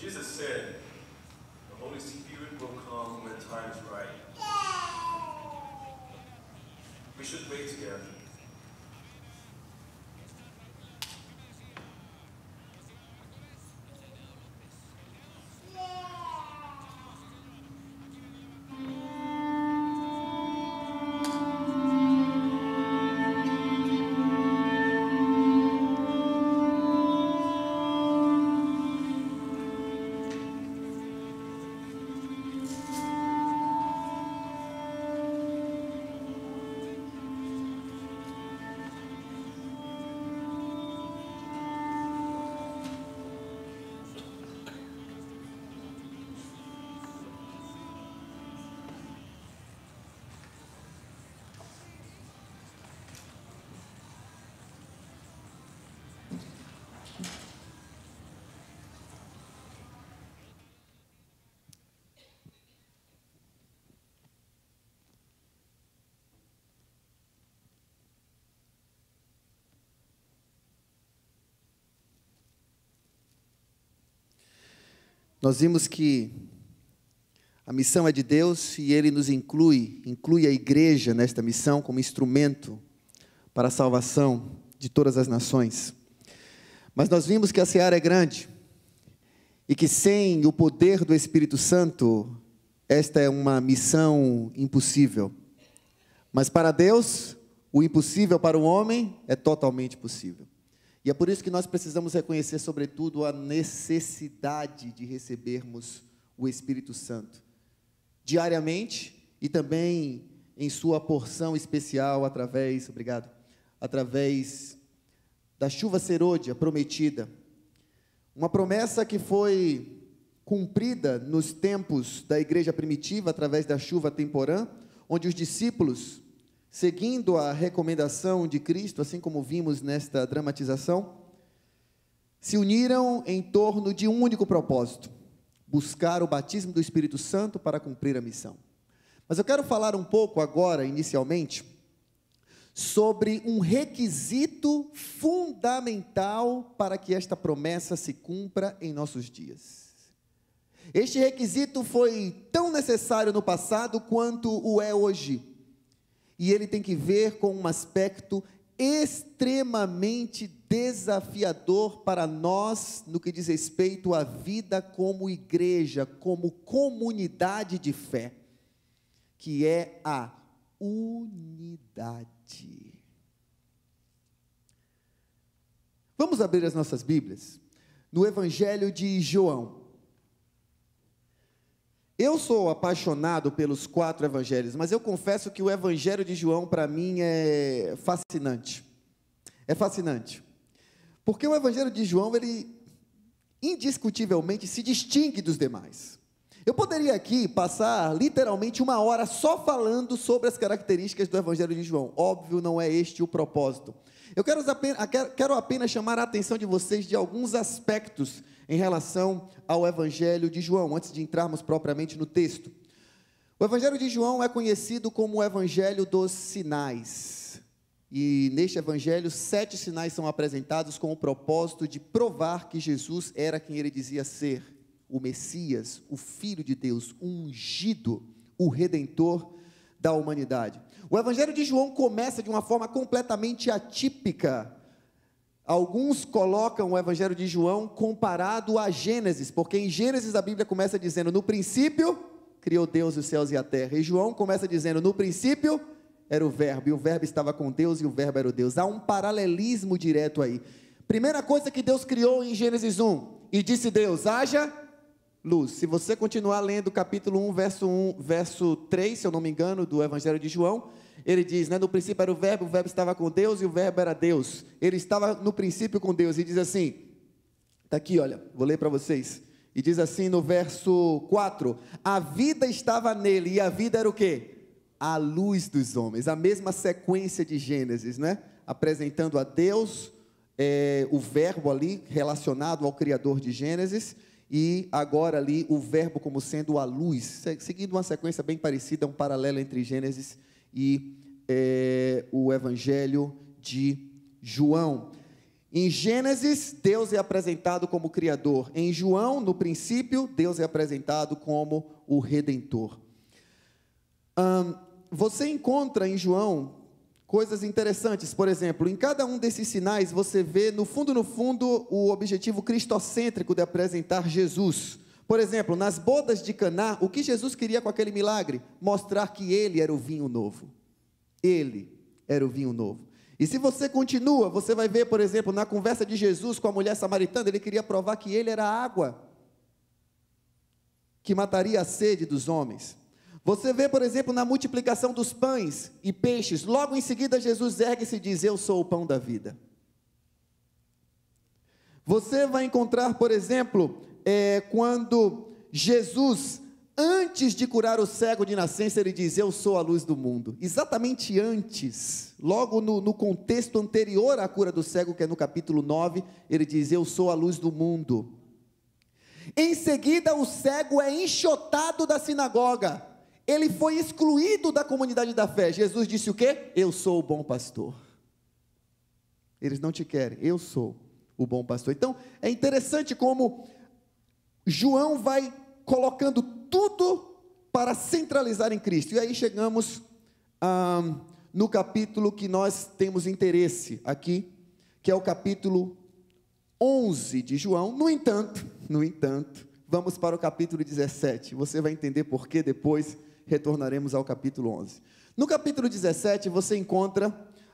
Jesus said, the Holy Spirit will come when time is right. We should wait together. Nós vimos que a missão é de Deus e ele nos inclui, inclui a igreja nesta missão como instrumento para a salvação de todas as nações. Mas nós vimos que a seara é grande e que sem o poder do Espírito Santo, esta é uma missão impossível. Mas para Deus, o impossível para o homem é totalmente possível. E é por isso que nós precisamos reconhecer, sobretudo, a necessidade de recebermos o Espírito Santo diariamente e também em sua porção especial através, obrigado, através da chuva serôdia prometida. Uma promessa que foi cumprida nos tempos da igreja primitiva através da chuva temporã, onde os discípulos seguindo a recomendação de Cristo, assim como vimos nesta dramatização, se uniram em torno de um único propósito: buscar o batismo do Espírito Santo para cumprir a missão. Mas eu quero falar um pouco agora, inicialmente, sobre um requisito fundamental para que esta promessa se cumpra em nossos dias. Este requisito foi tão necessário no passado quanto o é hoje e ele tem que ver com um aspecto extremamente desafiador para nós no que diz respeito à vida como igreja, como comunidade de fé, que é a unidade. Vamos abrir as nossas Bíblias no Evangelho de João. Eu sou apaixonado pelos quatro evangelhos, mas eu confesso que o evangelho de João, para mim, é fascinante. É fascinante. Porque o evangelho de João, ele indiscutivelmente se distingue dos demais. Eu poderia aqui passar literalmente uma hora só falando sobre as características do Evangelho de João. Óbvio, não é este o propósito. Eu quero apenas, quero apenas chamar a atenção de vocês de alguns aspectos em relação ao Evangelho de João, antes de entrarmos propriamente no texto. O Evangelho de João é conhecido como o Evangelho dos Sinais. E neste Evangelho, sete sinais são apresentados com o propósito de provar que Jesus era quem ele dizia ser o Messias, o Filho de Deus, o ungido, o redentor da humanidade. O Evangelho de João começa de uma forma completamente atípica. Alguns colocam o Evangelho de João comparado a Gênesis, porque em Gênesis a Bíblia começa dizendo: no princípio criou Deus os céus e a terra. E João começa dizendo: no princípio era o Verbo, e o Verbo estava com Deus, e o Verbo era o Deus. Há um paralelismo direto aí. Primeira coisa que Deus criou em Gênesis 1: e disse Deus, haja luz. Se você continuar lendo capítulo 1, verso 1, verso 3, se eu não me engano, do Evangelho de João, ele diz, né, no princípio era o verbo, o verbo estava com Deus e o verbo era Deus. Ele estava no princípio com Deus e diz assim, está aqui, olha, vou ler para vocês. E diz assim no verso 4, a vida estava nele e a vida era o quê? A luz dos homens, a mesma sequência de Gênesis, né? Apresentando a Deus, é, o verbo ali relacionado ao Criador de Gênesis, e agora ali o verbo como sendo a luz, seguindo uma sequência bem parecida, um paralelo entre Gênesis e é, o Evangelho de João. Em Gênesis, Deus é apresentado como Criador. Em João, no princípio, Deus é apresentado como o Redentor. você encontra em João coisas interessantes. Por exemplo, em cada um desses sinais você vê, no fundo, no fundo, o objetivo cristocêntrico de apresentar Jesus. Por exemplo, nas bodas de Caná, o que Jesus queria com aquele milagre? Mostrar que ele era o vinho novo. Ele era o vinho novo. E se você continua, você vai ver, por exemplo, na conversa de Jesus com a mulher samaritana, ele queria provar que ele era a água que mataria a sede dos homens. Você vê, por exemplo, na multiplicação dos pães e peixes, logo em seguida Jesus ergue-se e diz: Eu sou o pão da vida. Você vai encontrar, por exemplo, é, quando Jesus, antes de curar o cego de nascença, ele diz: Eu sou a luz do mundo. Exatamente antes, logo no, no contexto anterior à cura do cego, que é no capítulo 9, ele diz: Eu sou a luz do mundo. Em seguida, o cego é enxotado da sinagoga. Ele foi excluído da comunidade da fé. Jesus disse o quê? Eu sou o bom pastor. Eles não te querem, eu sou o bom pastor. Então, é interessante como João vai colocando tudo para centralizar em Cristo. E aí chegamos ah, no capítulo que nós temos interesse aqui, que é o capítulo 11 de João. No entanto, no entanto, vamos para o capítulo 17. Você vai entender por que depois retornaremos ao capítulo 11. No capítulo 17, você encontra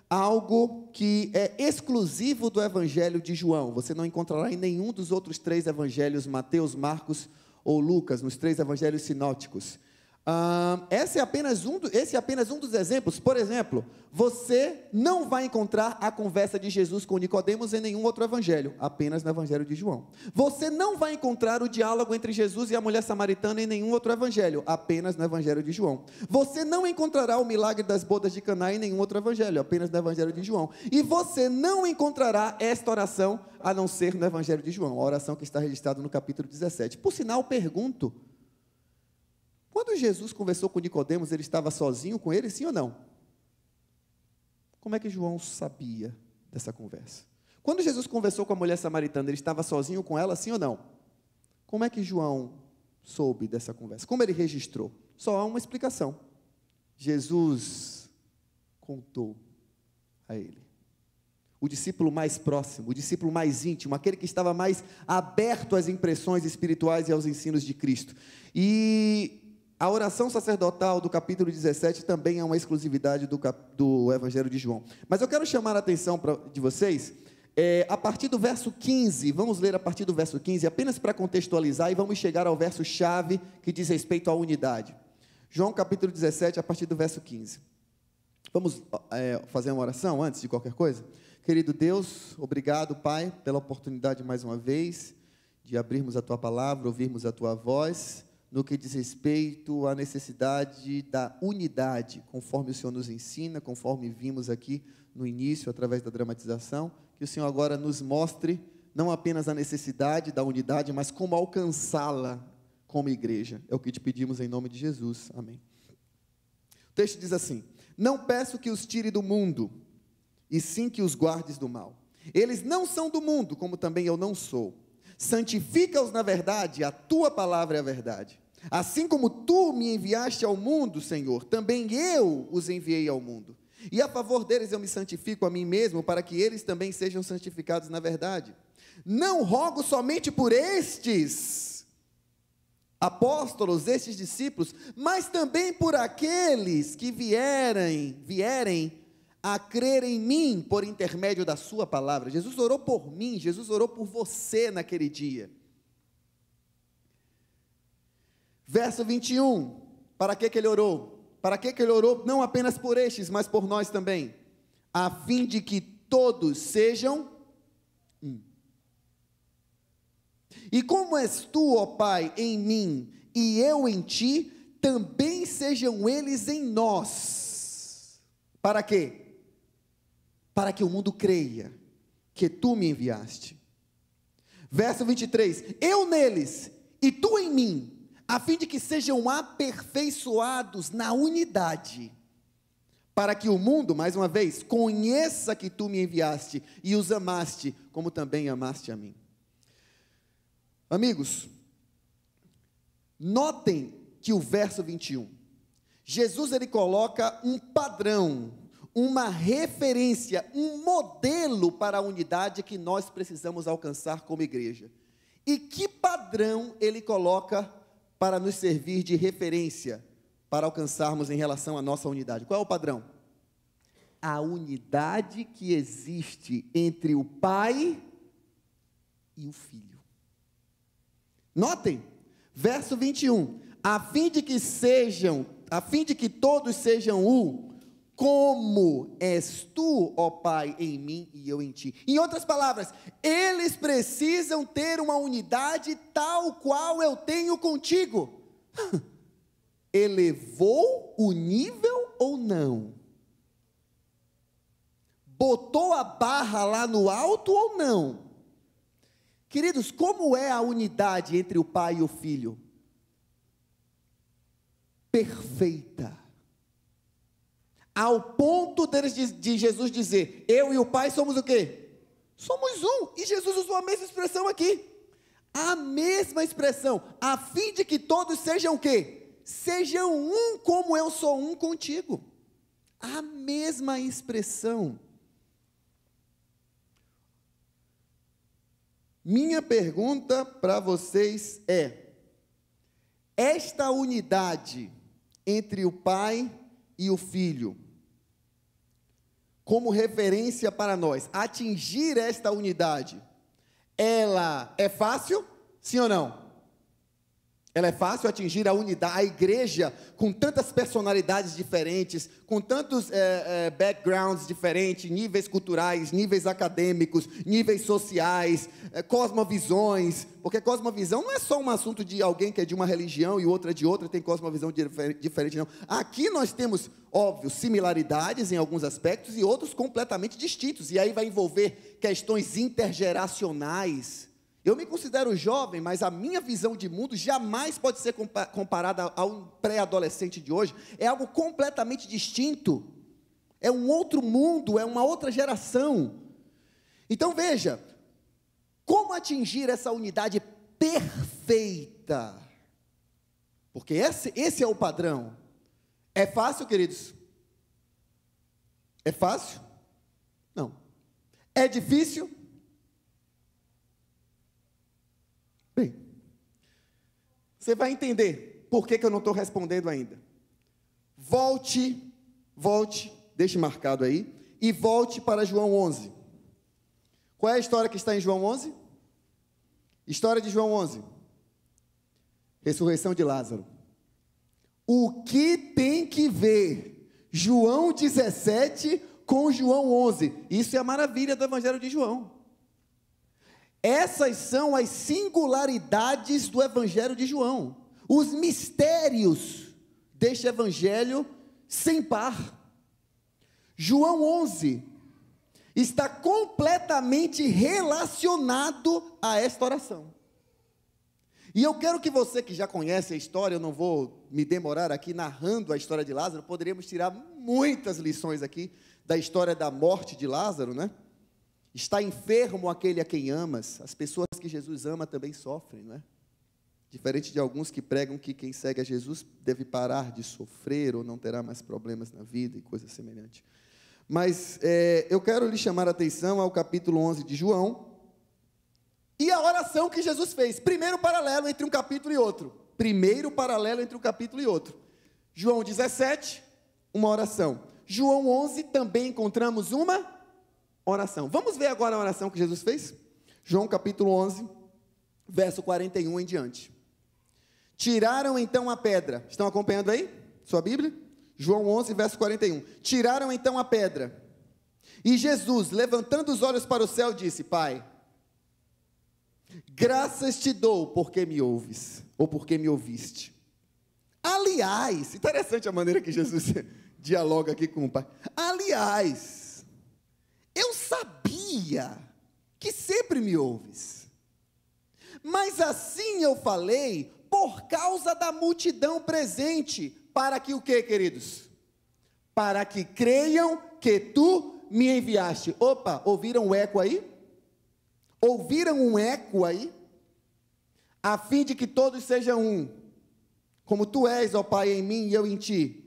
algo que é exclusivo do Evangelho de João. Você não encontrará em nenhum dos outros três evangelhos, Mateus, Marcos ou Lucas, nos três evangelhos sinóticos. Ah, esse, é apenas um, esse é apenas um dos exemplos. Por exemplo, você não vai encontrar a conversa de Jesus com Nicodemos em nenhum outro evangelho, apenas no evangelho de João. Você não vai encontrar o diálogo entre Jesus e a mulher samaritana em nenhum outro evangelho, apenas no evangelho de João. Você não encontrará o milagre das bodas de Caná em nenhum outro evangelho, apenas no evangelho de João. E você não encontrará esta oração a não ser no evangelho de João, a oração que está registrada no capítulo 17. Por sinal, pergunto, quando Jesus conversou com Nicodemos, ele estava sozinho com ele, sim ou não? Como é que João sabia dessa conversa? Quando Jesus conversou com a mulher samaritana, ele estava sozinho com ela, sim ou não? Como é que João soube dessa conversa? Como ele registrou? Só há uma explicação. Jesus contou a ele. O discípulo mais próximo, o discípulo mais íntimo, aquele que estava mais aberto às impressões espirituais e aos ensinos de Cristo. E a oração sacerdotal do capítulo 17 também é uma exclusividade do, cap... do Evangelho de João. Mas eu quero chamar a atenção pra... de vocês, é, a partir do verso 15, vamos ler a partir do verso 15, apenas para contextualizar, e vamos chegar ao verso chave que diz respeito à unidade. João capítulo 17, a partir do verso 15. Vamos é, fazer uma oração antes de qualquer coisa? Querido Deus, obrigado, Pai, pela oportunidade mais uma vez de abrirmos a tua palavra, ouvirmos a tua voz no que diz respeito à necessidade da unidade, conforme o Senhor nos ensina, conforme vimos aqui no início, através da dramatização, que o Senhor agora nos mostre não apenas a necessidade da unidade, mas como alcançá-la como igreja. É o que te pedimos em nome de Jesus. Amém. O texto diz assim: Não peço que os tire do mundo, e sim que os guardes do mal. Eles não são do mundo, como também eu não sou. Santifica-os na verdade, a tua palavra é a verdade. Assim como tu me enviaste ao mundo, Senhor, também eu os enviei ao mundo. E a favor deles eu me santifico a mim mesmo, para que eles também sejam santificados na verdade. Não rogo somente por estes apóstolos, estes discípulos, mas também por aqueles que vierem, vierem a crer em mim por intermédio da sua palavra. Jesus orou por mim, Jesus orou por você naquele dia. Verso 21. Para que, que ele orou? Para que, que ele orou? Não apenas por estes, mas por nós também. A fim de que todos sejam um. E como és tu, ó Pai, em mim e eu em ti, também sejam eles em nós. Para quê? Para que o mundo creia que tu me enviaste. Verso 23: Eu neles e tu em mim a fim de que sejam aperfeiçoados na unidade, para que o mundo, mais uma vez, conheça que tu me enviaste e os amaste, como também amaste a mim. Amigos, notem que o verso 21, Jesus ele coloca um padrão, uma referência, um modelo para a unidade que nós precisamos alcançar como igreja. E que padrão ele coloca para nos servir de referência para alcançarmos em relação à nossa unidade? Qual é o padrão? A unidade que existe entre o Pai e o Filho. Notem, verso 21, a fim de que sejam, a fim de que todos sejam um, como és tu, ó Pai, em mim e eu em ti. Em outras palavras, eles precisam ter uma unidade tal qual eu tenho contigo. Elevou o nível ou não? Botou a barra lá no alto ou não? Queridos, como é a unidade entre o pai e o filho? Perfeita ao ponto de Jesus dizer: Eu e o Pai somos o quê? Somos um. E Jesus usou a mesma expressão aqui. A mesma expressão, a fim de que todos sejam o quê? Sejam um como eu sou um contigo. A mesma expressão. Minha pergunta para vocês é: esta unidade entre o Pai e o Filho, como referência para nós. Atingir esta unidade, ela é fácil? Sim ou não? Ela é fácil atingir a unidade, a igreja, com tantas personalidades diferentes, com tantos é, é, backgrounds diferentes, níveis culturais, níveis acadêmicos, níveis sociais, é, cosmovisões. Porque cosmovisão não é só um assunto de alguém que é de uma religião e outra de outra, tem cosmovisão diferente, não. Aqui nós temos, óbvio, similaridades em alguns aspectos e outros completamente distintos. E aí vai envolver questões intergeracionais eu me considero jovem, mas a minha visão de mundo jamais pode ser comparada a um pré-adolescente de hoje. É algo completamente distinto. É um outro mundo, é uma outra geração. Então veja, como atingir essa unidade perfeita? Porque esse, esse é o padrão. É fácil, queridos? É fácil? Não. É difícil? Você vai entender por que, que eu não estou respondendo ainda. Volte, volte, deixe marcado aí, e volte para João 11. Qual é a história que está em João 11? História de João 11. Ressurreição de Lázaro. O que tem que ver João 17 com João 11? Isso é a maravilha do Evangelho de João. Essas são as singularidades do Evangelho de João, os mistérios deste Evangelho sem par. João 11 está completamente relacionado a esta oração. E eu quero que você que já conhece a história, eu não vou me demorar aqui narrando a história de Lázaro, poderíamos tirar muitas lições aqui da história da morte de Lázaro, né? Está enfermo aquele a quem amas. As pessoas que Jesus ama também sofrem, não é? Diferente de alguns que pregam que quem segue a Jesus deve parar de sofrer ou não terá mais problemas na vida e coisa semelhante. Mas é, eu quero lhe chamar a atenção ao capítulo 11 de João e a oração que Jesus fez. Primeiro paralelo entre um capítulo e outro. Primeiro paralelo entre um capítulo e outro. João 17, uma oração. João 11 também encontramos uma oração. Vamos ver agora a oração que Jesus fez? João capítulo 11, verso 41 em diante. Tiraram então a pedra. Estão acompanhando aí? Sua Bíblia? João 11, verso 41. Tiraram então a pedra. E Jesus, levantando os olhos para o céu, disse: Pai, graças te dou porque me ouves, ou porque me ouviste. Aliás, interessante a maneira que Jesus dialoga aqui com o Pai. Aliás, eu sabia que sempre me ouves. Mas assim eu falei por causa da multidão presente, para que o que, queridos? Para que creiam que tu me enviaste. Opa, ouviram o eco aí? Ouviram um eco aí? A fim de que todos sejam um, como tu és, ó Pai, em mim e eu em ti.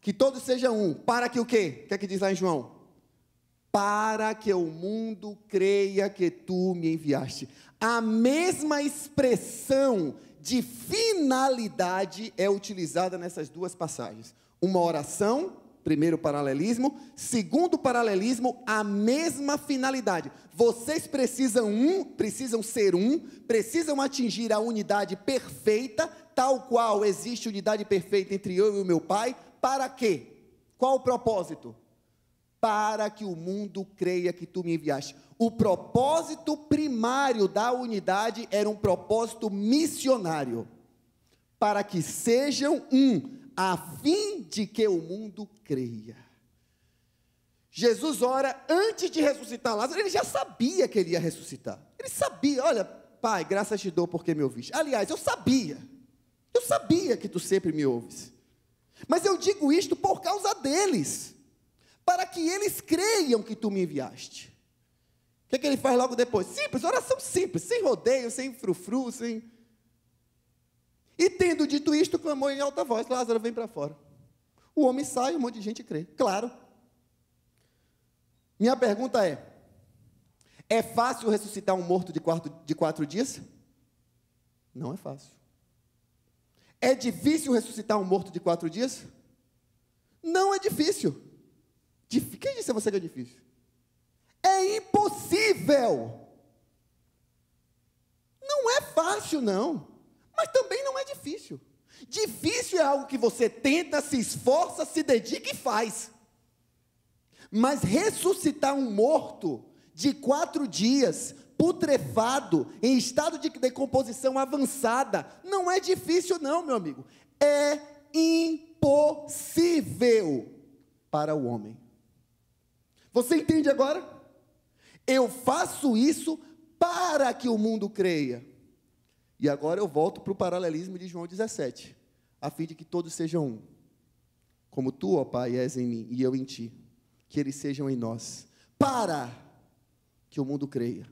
Que todos sejam um, para que o quê? O que é que diz lá em João? para que o mundo creia que tu me enviaste. A mesma expressão de finalidade é utilizada nessas duas passagens. Uma oração, primeiro paralelismo, segundo paralelismo, a mesma finalidade. Vocês precisam um, precisam ser um, precisam atingir a unidade perfeita, tal qual existe unidade perfeita entre eu e o meu Pai, para quê? Qual o propósito? para que o mundo creia que tu me enviaste. O propósito primário da unidade era um propósito missionário, para que sejam um, a fim de que o mundo creia. Jesus ora antes de ressuscitar Lázaro, ele já sabia que ele ia ressuscitar. Ele sabia, olha, Pai, graças te dou porque me ouviste. Aliás, eu sabia. Eu sabia que tu sempre me ouves. Mas eu digo isto por causa deles para que eles creiam que tu me enviaste. O que, é que ele faz logo depois? Simples, oração simples, sem rodeio, sem frufru, sem. E tendo dito isto, clamou em alta voz: Lázaro, vem para fora. O homem sai, um monte de gente crê. Claro. Minha pergunta é: é fácil ressuscitar um morto de quatro, de quatro dias? Não é fácil. É difícil ressuscitar um morto de quatro dias? Não é difícil. Quem disse a você que é difícil? É impossível. Não é fácil, não. Mas também não é difícil. Difícil é algo que você tenta, se esforça, se dedica e faz. Mas ressuscitar um morto de quatro dias, putrefado, em estado de decomposição avançada, não é difícil, não, meu amigo. É impossível para o homem. Você entende agora? Eu faço isso para que o mundo creia. E agora eu volto para o paralelismo de João 17, a fim de que todos sejam um. Como tu, ó Pai, és em mim e eu em ti, que eles sejam em nós, para que o mundo creia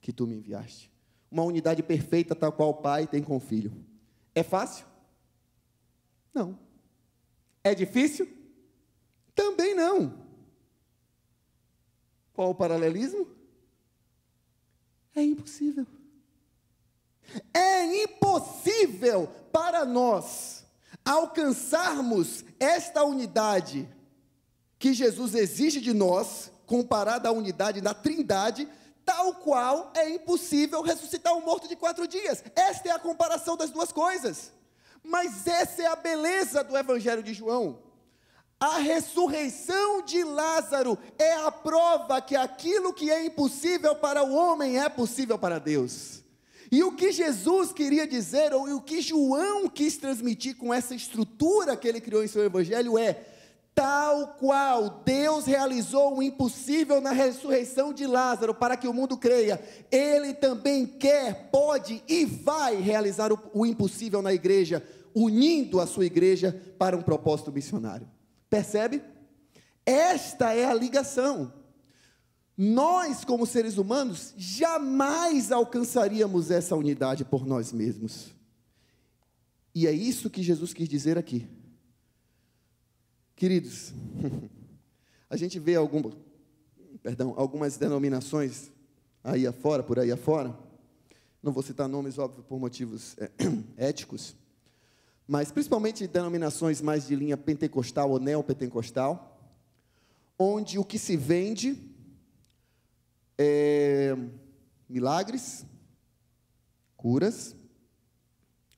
que tu me enviaste. Uma unidade perfeita, tal qual o Pai tem com o Filho. É fácil? Não. É difícil? Também não. Qual o paralelismo? É impossível. É impossível para nós alcançarmos esta unidade que Jesus exige de nós, comparada à unidade da Trindade, tal qual é impossível ressuscitar um morto de quatro dias. Esta é a comparação das duas coisas. Mas essa é a beleza do Evangelho de João. A ressurreição de Lázaro é a prova que aquilo que é impossível para o homem é possível para Deus. E o que Jesus queria dizer, ou o que João quis transmitir com essa estrutura que ele criou em seu evangelho é: tal qual Deus realizou o impossível na ressurreição de Lázaro para que o mundo creia, Ele também quer, pode e vai realizar o, o impossível na igreja, unindo a sua igreja para um propósito missionário. Percebe? Esta é a ligação. Nós, como seres humanos, jamais alcançaríamos essa unidade por nós mesmos. E é isso que Jesus quis dizer aqui. Queridos, a gente vê perdão, algumas denominações aí afora, por aí afora, não vou citar nomes, óbvio, por motivos é, éticos, mas principalmente denominações mais de linha pentecostal ou neopentecostal, onde o que se vende é milagres, curas,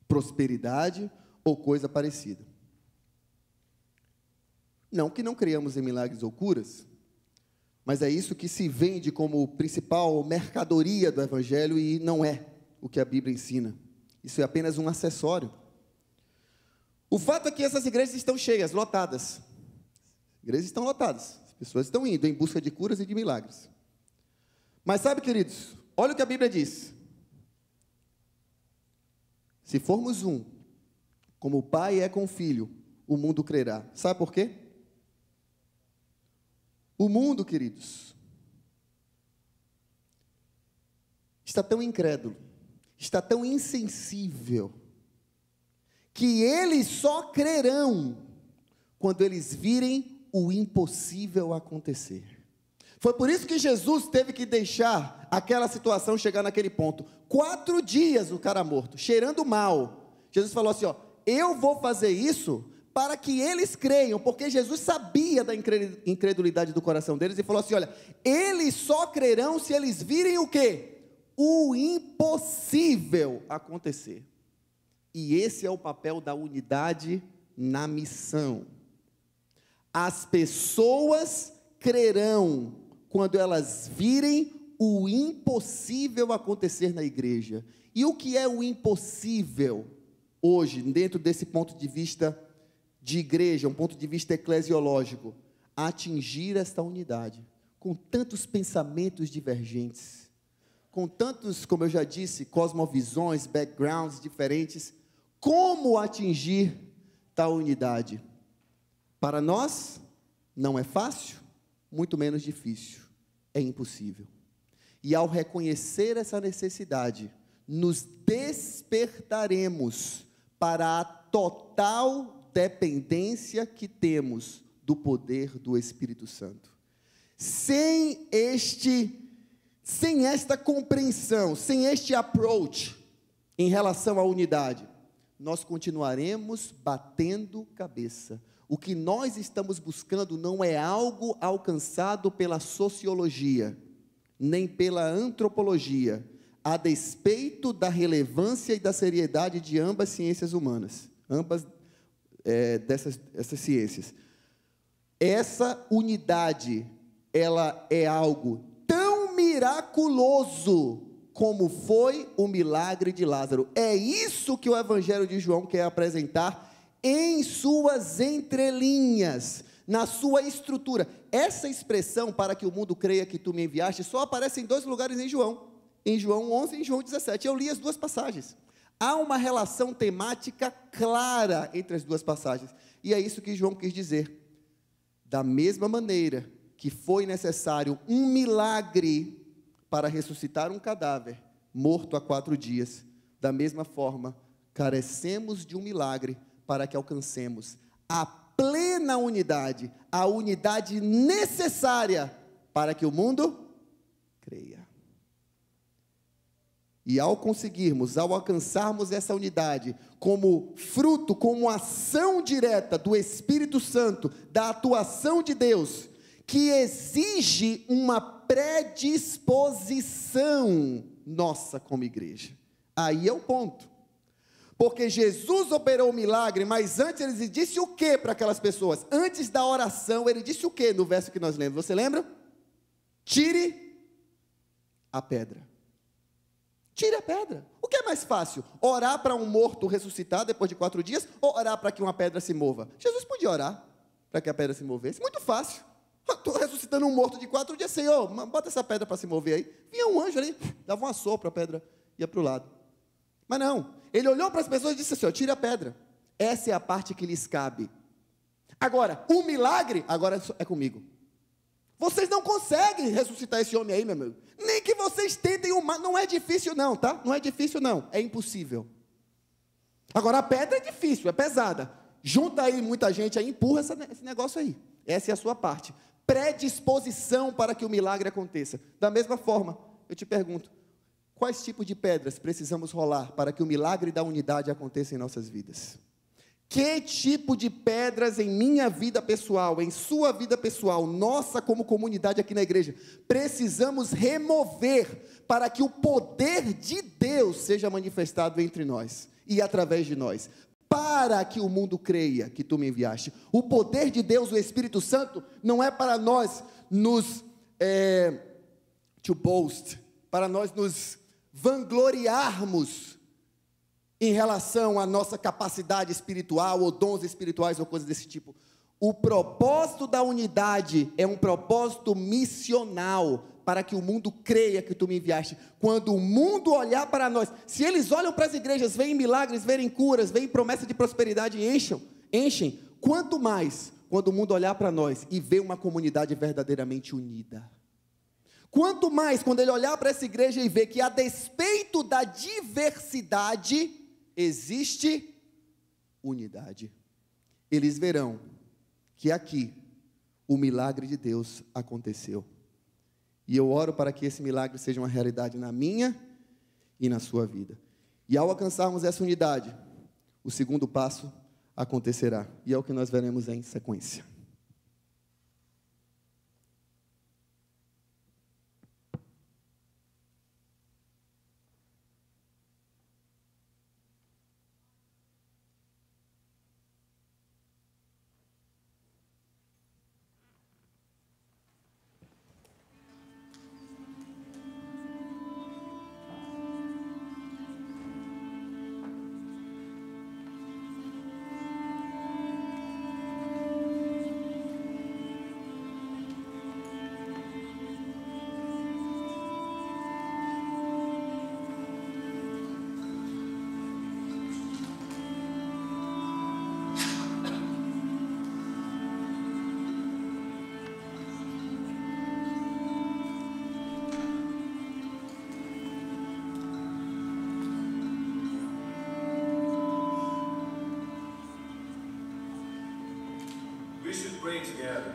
prosperidade ou coisa parecida. Não que não criamos em milagres ou curas, mas é isso que se vende como principal mercadoria do Evangelho e não é o que a Bíblia ensina. Isso é apenas um acessório. O fato é que essas igrejas estão cheias, lotadas. Igrejas estão lotadas. As pessoas estão indo em busca de curas e de milagres. Mas sabe, queridos, olha o que a Bíblia diz. Se formos um, como o pai é com o filho, o mundo crerá. Sabe por quê? O mundo, queridos, está tão incrédulo, está tão insensível que eles só crerão quando eles virem o impossível acontecer. Foi por isso que Jesus teve que deixar aquela situação chegar naquele ponto. Quatro dias o cara morto, cheirando mal. Jesus falou assim: ó, eu vou fazer isso para que eles creiam, porque Jesus sabia da incredulidade do coração deles e falou assim: olha, eles só crerão se eles virem o quê? O impossível acontecer. E esse é o papel da unidade na missão. As pessoas crerão quando elas virem o impossível acontecer na igreja. E o que é o impossível hoje, dentro desse ponto de vista de igreja, um ponto de vista eclesiológico? Atingir esta unidade, com tantos pensamentos divergentes, com tantos, como eu já disse, cosmovisões, backgrounds diferentes, como atingir tal unidade. Para nós, não é fácil, muito menos difícil, é impossível. E ao reconhecer essa necessidade, nos despertaremos para a total dependência que temos do poder do Espírito Santo. Sem este sem esta compreensão, sem este approach em relação à unidade, nós continuaremos batendo cabeça. O que nós estamos buscando não é algo alcançado pela sociologia, nem pela antropologia, a despeito da relevância e da seriedade de ambas ciências humanas, ambas é, dessas essas ciências. Essa unidade, ela é algo tão miraculoso como foi o milagre de Lázaro. É isso que o Evangelho de João quer apresentar em suas entrelinhas, na sua estrutura. Essa expressão, para que o mundo creia que tu me enviaste, só aparece em dois lugares em João, em João 11 e em João 17. Eu li as duas passagens. Há uma relação temática clara entre as duas passagens. E é isso que João quis dizer. Da mesma maneira que foi necessário um milagre para ressuscitar um cadáver morto há quatro dias. Da mesma forma, carecemos de um milagre para que alcancemos a plena unidade, a unidade necessária para que o mundo creia. E ao conseguirmos, ao alcançarmos essa unidade, como fruto, como ação direta do Espírito Santo, da atuação de Deus, que exige uma predisposição nossa como igreja. Aí é o ponto. Porque Jesus operou o milagre, mas antes ele disse o que para aquelas pessoas? Antes da oração, ele disse o que no verso que nós lemos? Você lembra? Tire a pedra. Tire a pedra. O que é mais fácil? Orar para um morto ressuscitar depois de quatro dias ou orar para que uma pedra se mova? Jesus podia orar para que a pedra se movesse. Muito fácil. Estou ressuscitando um morto de quatro dias, Senhor, bota essa pedra para se mover aí. Vinha um anjo ali, dava uma sopa a pedra ia para o lado. Mas não, ele olhou para as pessoas e disse assim: tira a pedra. Essa é a parte que lhes cabe. Agora, o milagre, agora é, é comigo. Vocês não conseguem ressuscitar esse homem aí, meu amigo. Nem que vocês tentem o mal. Não é difícil, não, tá? Não é difícil, não. É impossível. Agora, a pedra é difícil, é pesada. Junta aí muita gente aí, empurra esse negócio aí. Essa é a sua parte predisposição para que o milagre aconteça. Da mesma forma, eu te pergunto: quais tipos de pedras precisamos rolar para que o milagre da unidade aconteça em nossas vidas? Que tipo de pedras em minha vida pessoal, em sua vida pessoal, nossa como comunidade aqui na igreja, precisamos remover para que o poder de Deus seja manifestado entre nós e através de nós? para que o mundo creia que tu me enviaste. O poder de Deus, o Espírito Santo, não é para nós nos é, to boast, para nós nos vangloriarmos em relação à nossa capacidade espiritual ou dons espirituais ou coisas desse tipo. O propósito da unidade é um propósito missional para que o mundo creia que tu me enviaste. Quando o mundo olhar para nós, se eles olham para as igrejas, veem milagres, veem curas, veem promessa de prosperidade, enchem, enchem. Quanto mais quando o mundo olhar para nós e ver uma comunidade verdadeiramente unida. Quanto mais quando ele olhar para essa igreja e ver que a despeito da diversidade existe unidade. Eles verão que aqui o milagre de Deus aconteceu. E eu oro para que esse milagre seja uma realidade na minha e na sua vida. E ao alcançarmos essa unidade, o segundo passo acontecerá. E é o que nós veremos em sequência. together.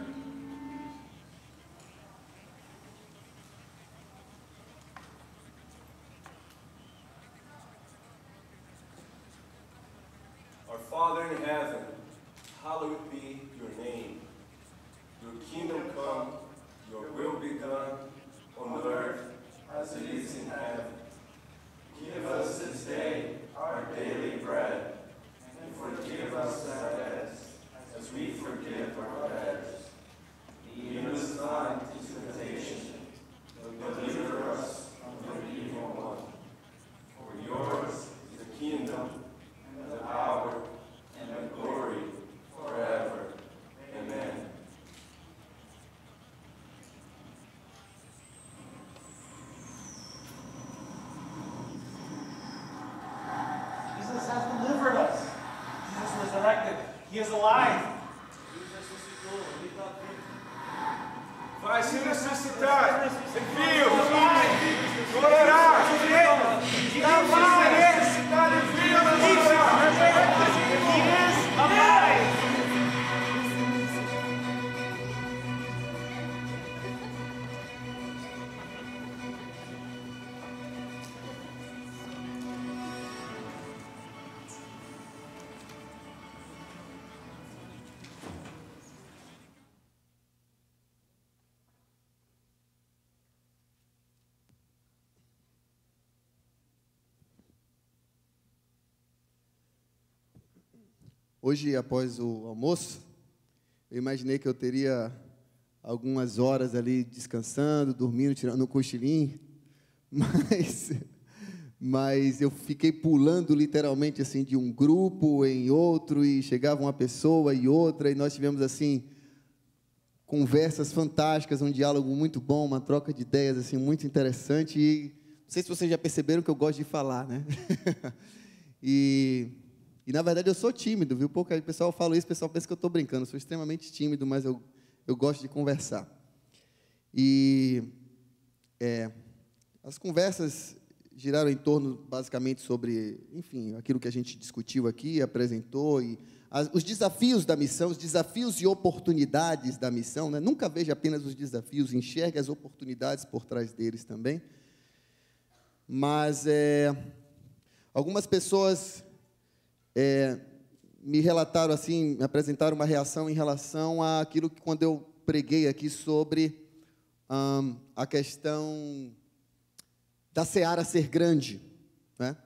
Our Father in heaven, hallowed be your name. Your kingdom come, because a lot Hoje, após o almoço, eu imaginei que eu teria algumas horas ali descansando, dormindo, tirando um cochilinho, mas, mas eu fiquei pulando literalmente assim de um grupo em outro e chegava uma pessoa e outra e nós tivemos assim conversas fantásticas, um diálogo muito bom, uma troca de ideias assim muito interessante e não sei se vocês já perceberam que eu gosto de falar, né? e e na verdade eu sou tímido, viu? Pouca o pessoal fala isso, o pessoal pensa que eu estou brincando. Eu sou extremamente tímido, mas eu, eu gosto de conversar. E é, as conversas giraram em torno basicamente sobre, enfim, aquilo que a gente discutiu aqui, apresentou e as, os desafios da missão, os desafios e oportunidades da missão. Né? Nunca veja apenas os desafios, enxergue as oportunidades por trás deles também. Mas é, algumas pessoas é, me relataram assim, me apresentaram uma reação em relação àquilo que quando eu preguei aqui sobre hum, a questão da seara ser grande, né?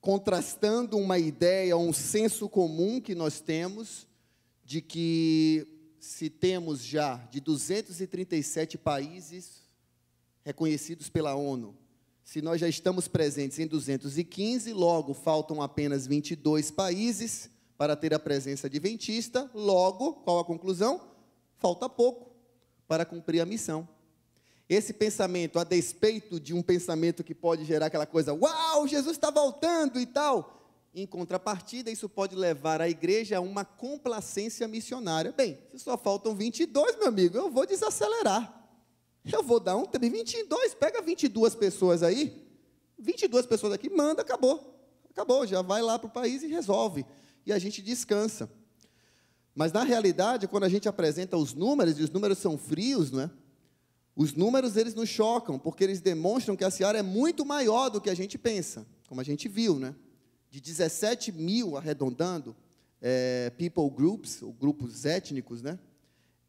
contrastando uma ideia, um senso comum que nós temos de que se temos já de 237 países reconhecidos pela ONU, se nós já estamos presentes em 215, logo faltam apenas 22 países para ter a presença adventista, logo, qual a conclusão? Falta pouco para cumprir a missão. Esse pensamento, a despeito de um pensamento que pode gerar aquela coisa, uau, Jesus está voltando e tal, em contrapartida, isso pode levar a igreja a uma complacência missionária. Bem, se só faltam 22, meu amigo, eu vou desacelerar. Eu vou dar um também. 22, pega 22 pessoas aí. 22 pessoas aqui, manda, acabou. Acabou, já vai lá para o país e resolve. E a gente descansa. Mas na realidade, quando a gente apresenta os números, e os números são frios, não é? Os números eles nos chocam, porque eles demonstram que a seara é muito maior do que a gente pensa, como a gente viu, né? De 17 mil, arredondando, é, people groups, ou grupos étnicos, né?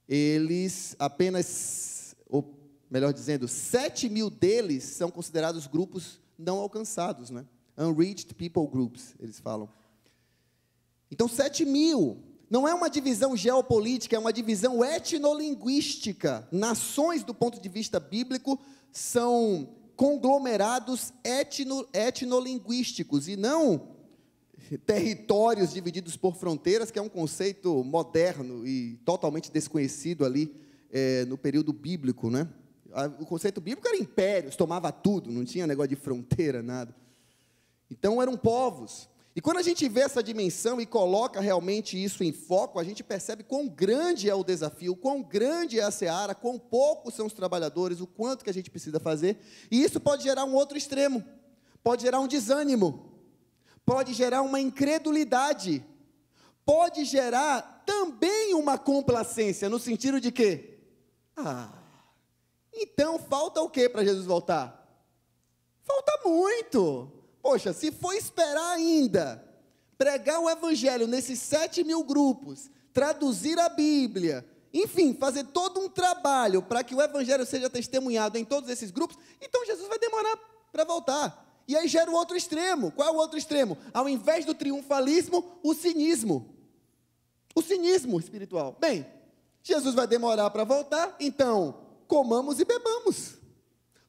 Eles apenas, ou melhor dizendo, 7 mil deles são considerados grupos não alcançados, né? Unreached People Groups, eles falam. Então, 7 mil. Não é uma divisão geopolítica, é uma divisão etnolinguística. Nações, do ponto de vista bíblico, são conglomerados etno, etnolinguísticos e não territórios divididos por fronteiras, que é um conceito moderno e totalmente desconhecido ali é, no período bíblico, né? O conceito bíblico era impérios, tomava tudo, não tinha negócio de fronteira, nada. Então eram povos. E quando a gente vê essa dimensão e coloca realmente isso em foco, a gente percebe quão grande é o desafio, quão grande é a seara, quão poucos são os trabalhadores, o quanto que a gente precisa fazer. E isso pode gerar um outro extremo, pode gerar um desânimo, pode gerar uma incredulidade, pode gerar também uma complacência, no sentido de que, ah, então falta o que para Jesus voltar? Falta muito. Poxa, se for esperar ainda, pregar o evangelho nesses sete mil grupos, traduzir a Bíblia, enfim, fazer todo um trabalho para que o evangelho seja testemunhado em todos esses grupos, então Jesus vai demorar para voltar. E aí gera o outro extremo. Qual é o outro extremo? Ao invés do triunfalismo, o cinismo. O cinismo espiritual. Bem, Jesus vai demorar para voltar, então comamos e bebamos.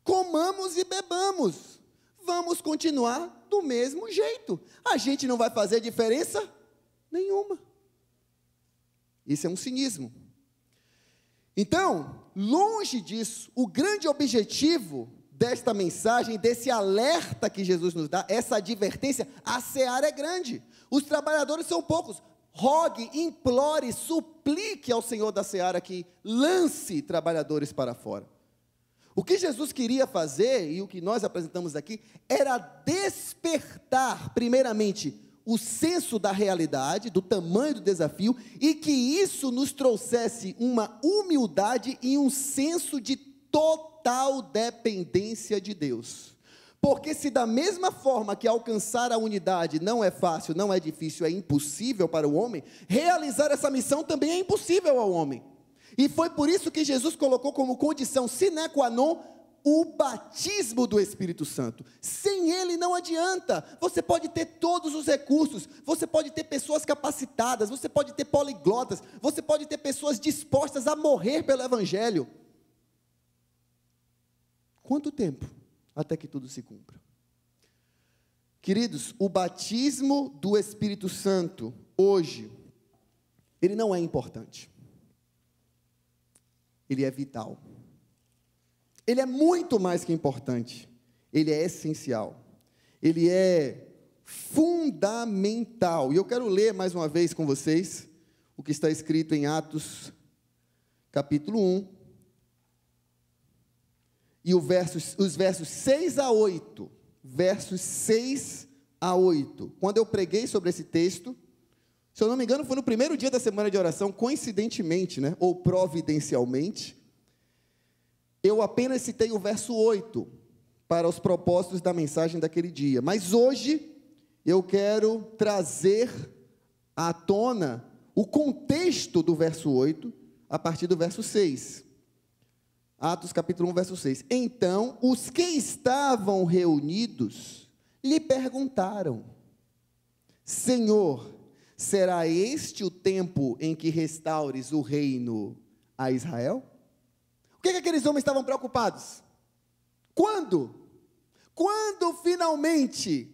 Comamos e bebamos. Vamos continuar do mesmo jeito. A gente não vai fazer diferença nenhuma. Isso é um cinismo. Então, longe disso, o grande objetivo desta mensagem, desse alerta que Jesus nos dá, essa advertência, a seara é grande. Os trabalhadores são poucos rogue, implore, suplique ao Senhor da seara que lance trabalhadores para fora. O que Jesus queria fazer e o que nós apresentamos aqui era despertar, primeiramente, o senso da realidade, do tamanho do desafio e que isso nos trouxesse uma humildade e um senso de total dependência de Deus. Porque se da mesma forma que alcançar a unidade não é fácil, não é difícil, é impossível para o homem, realizar essa missão também é impossível ao homem. E foi por isso que Jesus colocou como condição sine qua non o batismo do Espírito Santo. Sem ele não adianta. Você pode ter todos os recursos, você pode ter pessoas capacitadas, você pode ter poliglotas, você pode ter pessoas dispostas a morrer pelo evangelho. Quanto tempo até que tudo se cumpra. Queridos, o batismo do Espírito Santo hoje, ele não é importante. Ele é vital. Ele é muito mais que importante. Ele é essencial. Ele é fundamental. E eu quero ler mais uma vez com vocês o que está escrito em Atos, capítulo 1, e versos, os versos 6 a 8. Versos 6 a 8. Quando eu preguei sobre esse texto, se eu não me engano, foi no primeiro dia da semana de oração, coincidentemente, né? Ou providencialmente. Eu apenas citei o verso 8 para os propósitos da mensagem daquele dia. Mas hoje eu quero trazer à tona o contexto do verso 8 a partir do verso 6. Atos capítulo 1, verso 6. Então, os que estavam reunidos lhe perguntaram: Senhor, será este o tempo em que restaures o reino a Israel? O que, é que aqueles homens estavam preocupados? Quando? Quando finalmente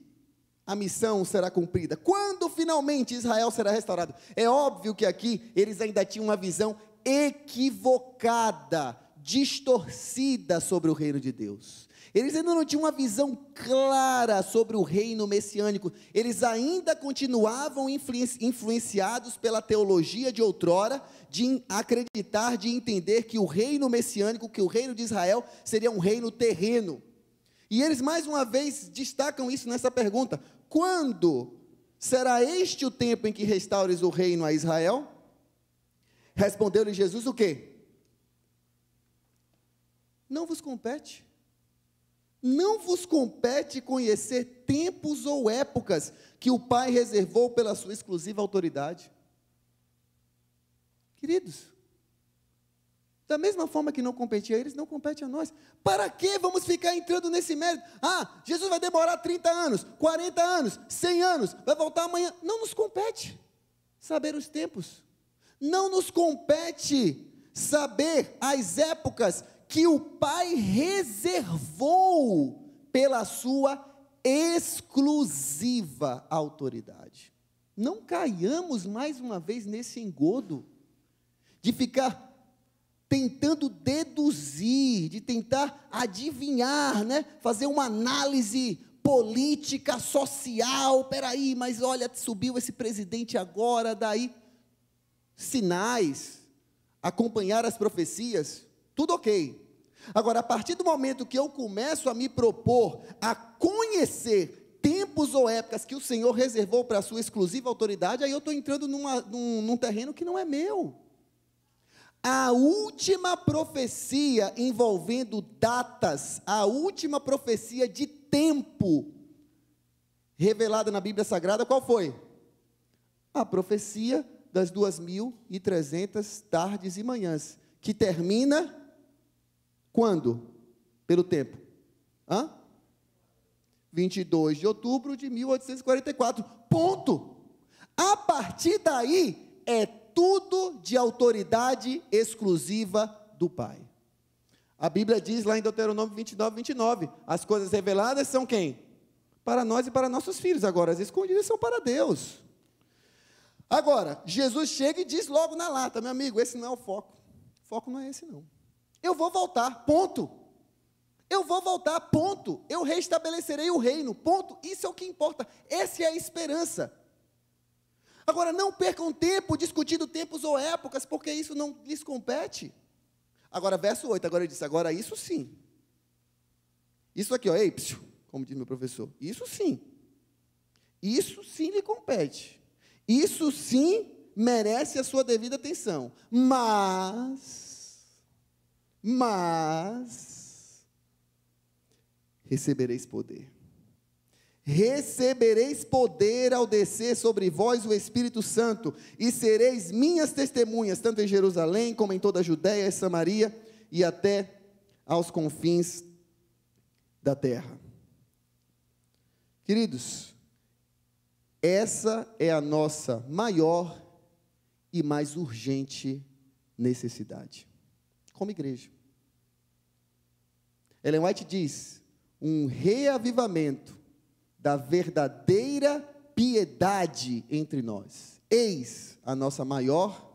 a missão será cumprida? Quando finalmente Israel será restaurado? É óbvio que aqui eles ainda tinham uma visão equivocada distorcida sobre o reino de Deus. Eles ainda não tinham uma visão clara sobre o reino messiânico. Eles ainda continuavam influenciados pela teologia de outrora, de acreditar, de entender que o reino messiânico, que o reino de Israel, seria um reino terreno. E eles mais uma vez destacam isso nessa pergunta: quando será este o tempo em que restaures o reino a Israel? Respondeu-lhe Jesus o quê? não vos compete. Não vos compete conhecer tempos ou épocas que o Pai reservou pela sua exclusiva autoridade. Queridos, da mesma forma que não competia a eles, não compete a nós. Para que vamos ficar entrando nesse mérito? Ah, Jesus vai demorar 30 anos, 40 anos, 100 anos, vai voltar amanhã. Não nos compete saber os tempos. Não nos compete saber as épocas que o Pai reservou pela sua exclusiva autoridade. Não caiamos mais uma vez nesse engodo de ficar tentando deduzir, de tentar adivinhar, né? fazer uma análise política, social. Peraí, mas olha, subiu esse presidente agora, daí sinais, acompanhar as profecias, tudo ok. Agora, a partir do momento que eu começo a me propor a conhecer tempos ou épocas que o Senhor reservou para a sua exclusiva autoridade, aí eu estou entrando numa, num, num terreno que não é meu. A última profecia envolvendo datas, a última profecia de tempo revelada na Bíblia Sagrada, qual foi? A profecia das 2.300 tardes e manhãs, que termina quando? Pelo tempo. Hã? 22 de outubro de 1844. Ponto. A partir daí é tudo de autoridade exclusiva do Pai. A Bíblia diz lá em Deuteronômio 29, 29: as coisas reveladas são quem? Para nós e para nossos filhos. Agora, as escondidas são para Deus. Agora, Jesus chega e diz logo na lata: meu amigo, esse não é o foco. O foco não é esse, não. Eu vou voltar, ponto. Eu vou voltar, ponto. Eu restabelecerei o reino, ponto. Isso é o que importa. Essa é a esperança. Agora, não percam tempo discutindo tempos ou épocas, porque isso não lhes compete. Agora, verso 8, agora ele disse, agora isso sim. Isso aqui, ó, ei, psiu, como diz meu professor, isso sim. Isso sim lhe compete. Isso sim merece a sua devida atenção. Mas mas recebereis poder. Recebereis poder ao descer sobre vós o Espírito Santo, e sereis minhas testemunhas, tanto em Jerusalém como em toda a Judéia e Samaria e até aos confins da terra. Queridos, essa é a nossa maior e mais urgente necessidade, como igreja. Ellen White diz: um reavivamento da verdadeira piedade entre nós. Eis a nossa maior